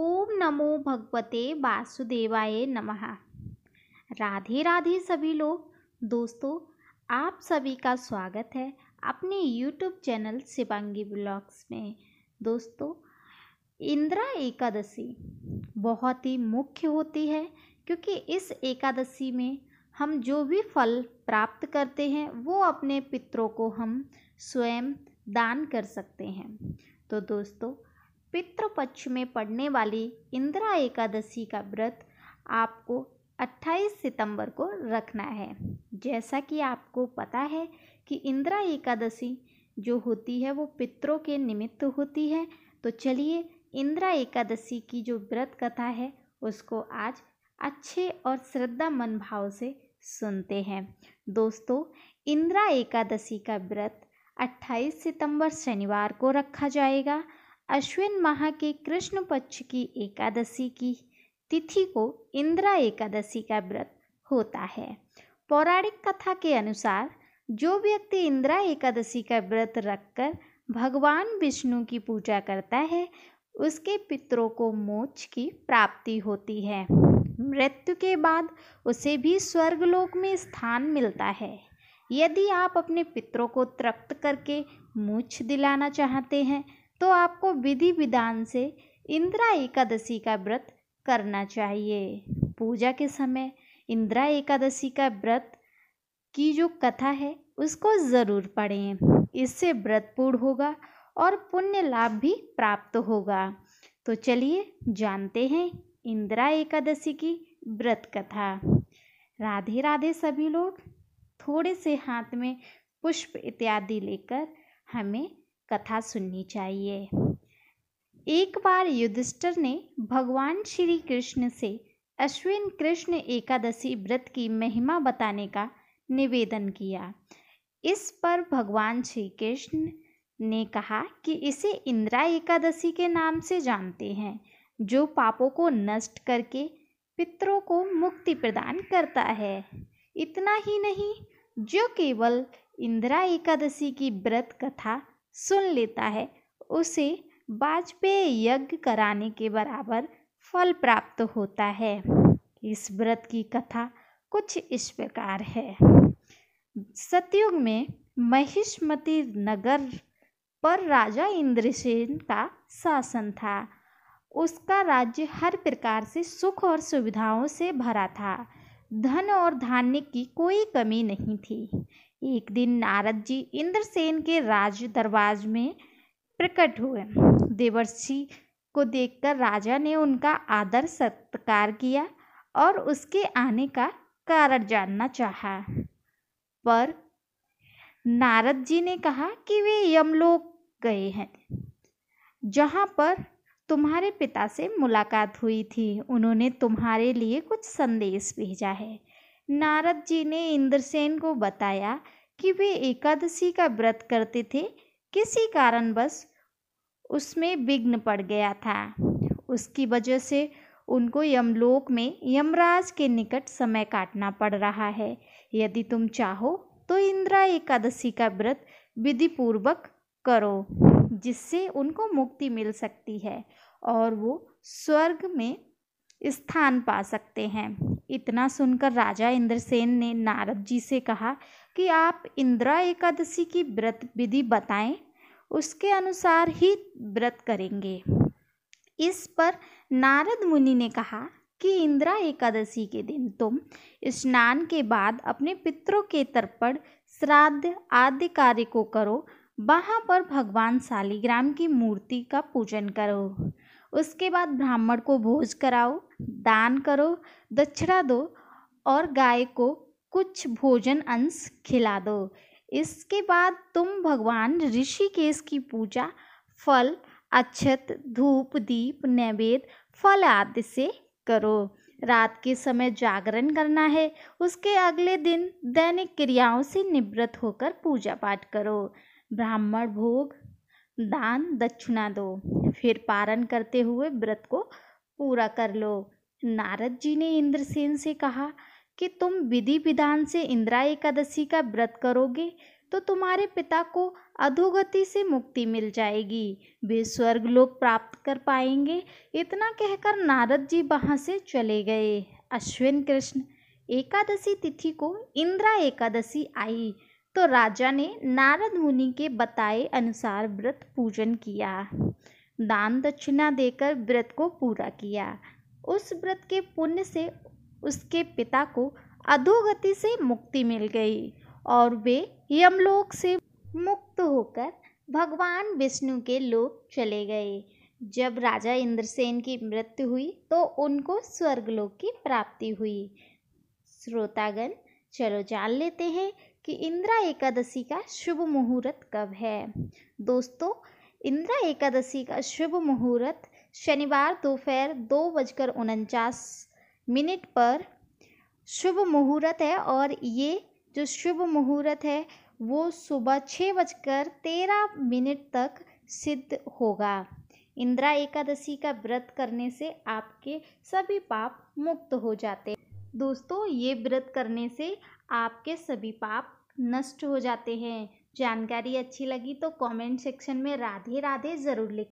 ओम नमो भगवते वासुदेवाय नमः राधे राधे सभी लोग दोस्तों आप सभी का स्वागत है अपने यूट्यूब चैनल शिवांगी ब्लॉग्स में दोस्तों इंदिरा एकादशी बहुत ही मुख्य होती है क्योंकि इस एकादशी में हम जो भी फल प्राप्त करते हैं वो अपने पितरों को हम स्वयं दान कर सकते हैं तो दोस्तों पितृपक्ष में पड़ने वाली इंदिरा एकादशी का व्रत आपको 28 सितंबर को रखना है जैसा कि आपको पता है कि इंदिरा एकादशी जो होती है वो पितरों के निमित्त होती है तो चलिए इंदिरा एकादशी की जो व्रत कथा है उसको आज अच्छे और श्रद्धा मन भाव से सुनते हैं दोस्तों इंदिरा एकादशी का व्रत 28 सितंबर शनिवार को रखा जाएगा अश्विन माह के कृष्ण पक्ष की एकादशी की तिथि को इंदिरा एकादशी का व्रत होता है पौराणिक कथा के अनुसार जो व्यक्ति इंदिरा एकादशी का व्रत रखकर भगवान विष्णु की पूजा करता है उसके पितरों को मोक्ष की प्राप्ति होती है मृत्यु के बाद उसे भी स्वर्गलोक में स्थान मिलता है यदि आप अपने पितरों को तृप्त करके मोक्ष दिलाना चाहते हैं तो आपको विधि विधान से इंदिरा एकादशी का व्रत करना चाहिए पूजा के समय इंदिरा एकादशी का व्रत की जो कथा है उसको ज़रूर पढ़ें इससे व्रत पूर्ण होगा और पुण्य लाभ भी प्राप्त होगा तो चलिए जानते हैं इंदिरा एकादशी की व्रत कथा राधे राधे सभी लोग थोड़े से हाथ में पुष्प इत्यादि लेकर हमें कथा सुननी चाहिए एक बार युधिष्ठर ने भगवान श्री कृष्ण से अश्विन कृष्ण एकादशी व्रत की महिमा बताने का निवेदन किया इस पर भगवान श्री कृष्ण ने कहा कि इसे इंदिरा एकादशी के नाम से जानते हैं जो पापों को नष्ट करके पितरों को मुक्ति प्रदान करता है इतना ही नहीं जो केवल इंदिरा एकादशी की व्रत कथा सुन लेता है उसे वाजपेय यज्ञ कराने के बराबर फल प्राप्त होता है इस व्रत की कथा कुछ इस प्रकार है सतयुग में महिष्मती नगर पर राजा इंद्रसेन का शासन था उसका राज्य हर प्रकार से सुख और सुविधाओं से भरा था धन और धान्य की कोई कमी नहीं थी एक दिन नारद जी इंद्रसेन के राज दरबार में प्रकट हुए देवर्षि को देखकर राजा ने उनका आदर सत्कार किया और उसके आने का कारण जानना चाहा पर नारद जी ने कहा कि वे यमलोक गए हैं जहाँ पर तुम्हारे पिता से मुलाकात हुई थी उन्होंने तुम्हारे लिए कुछ संदेश भेजा है नारद जी ने इंद्रसेन को बताया कि वे एकादशी का व्रत करते थे किसी कारणवश उसमें विघ्न पड़ गया था उसकी वजह से उनको यमलोक में यमराज के निकट समय काटना पड़ रहा है यदि तुम चाहो तो इंदिरा एकादशी का व्रत विधिपूर्वक करो जिससे उनको मुक्ति मिल सकती है और वो स्वर्ग में स्थान पा सकते हैं इतना सुनकर राजा इंद्रसेन ने नारद जी से कहा कि आप इंदिरा एकादशी की व्रत विधि बताएं उसके अनुसार ही व्रत करेंगे इस पर नारद मुनि ने कहा कि इंदिरा एकादशी के दिन तुम स्नान के बाद अपने पितरों के तर्पण श्राद्ध आदि कार्य को करो वहाँ पर भगवान शालिग्राम की मूर्ति का पूजन करो उसके बाद ब्राह्मण को भोज कराओ दान करो दक्षिणा दो और गाय को कुछ भोजन अंश खिला दो इसके बाद तुम भगवान ऋषिकेश की पूजा फल अक्षत धूप दीप नैवेद्य फल आदि से करो रात के समय जागरण करना है उसके अगले दिन दैनिक क्रियाओं से निवृत्त होकर पूजा पाठ करो ब्राह्मण भोग दान दक्षिणा दो फिर पारण करते हुए व्रत को पूरा कर लो नारद जी ने इंद्रसेन से कहा कि तुम विधि विधान से इंदिरा एकादशी का व्रत करोगे तो तुम्हारे पिता को अधोगति से मुक्ति मिल जाएगी वे स्वर्ग लोग प्राप्त कर पाएंगे इतना कहकर नारद जी वहाँ से चले गए अश्विन कृष्ण एकादशी तिथि को इंदिरा एकादशी आई तो राजा ने नारद मुनि के बताए अनुसार व्रत पूजन किया दान दक्षिणा देकर व्रत को पूरा किया उस व्रत के पुण्य से उसके पिता को अधोगति से मुक्ति मिल गई और वे यमलोक से मुक्त होकर भगवान विष्णु के लोक चले गए जब राजा इंद्रसेन की मृत्यु हुई तो उनको स्वर्गलोक की प्राप्ति हुई श्रोतागण चलो जान लेते हैं कि इंदिरा एकादशी का शुभ मुहूर्त कब है दोस्तों इंदिरा एकादशी का शुभ मुहूर्त शनिवार दोपहर दो, दो बजकर उनचास मिनट पर शुभ मुहूर्त है और ये जो शुभ मुहूर्त है वो सुबह छः बजकर तेरह मिनट तक सिद्ध होगा इंदिरा एकादशी का व्रत करने से आपके सभी पाप मुक्त हो जाते दोस्तों ये व्रत करने से आपके सभी पाप नष्ट हो जाते हैं जानकारी अच्छी लगी तो कमेंट सेक्शन में राधे राधे ज़रूर लिख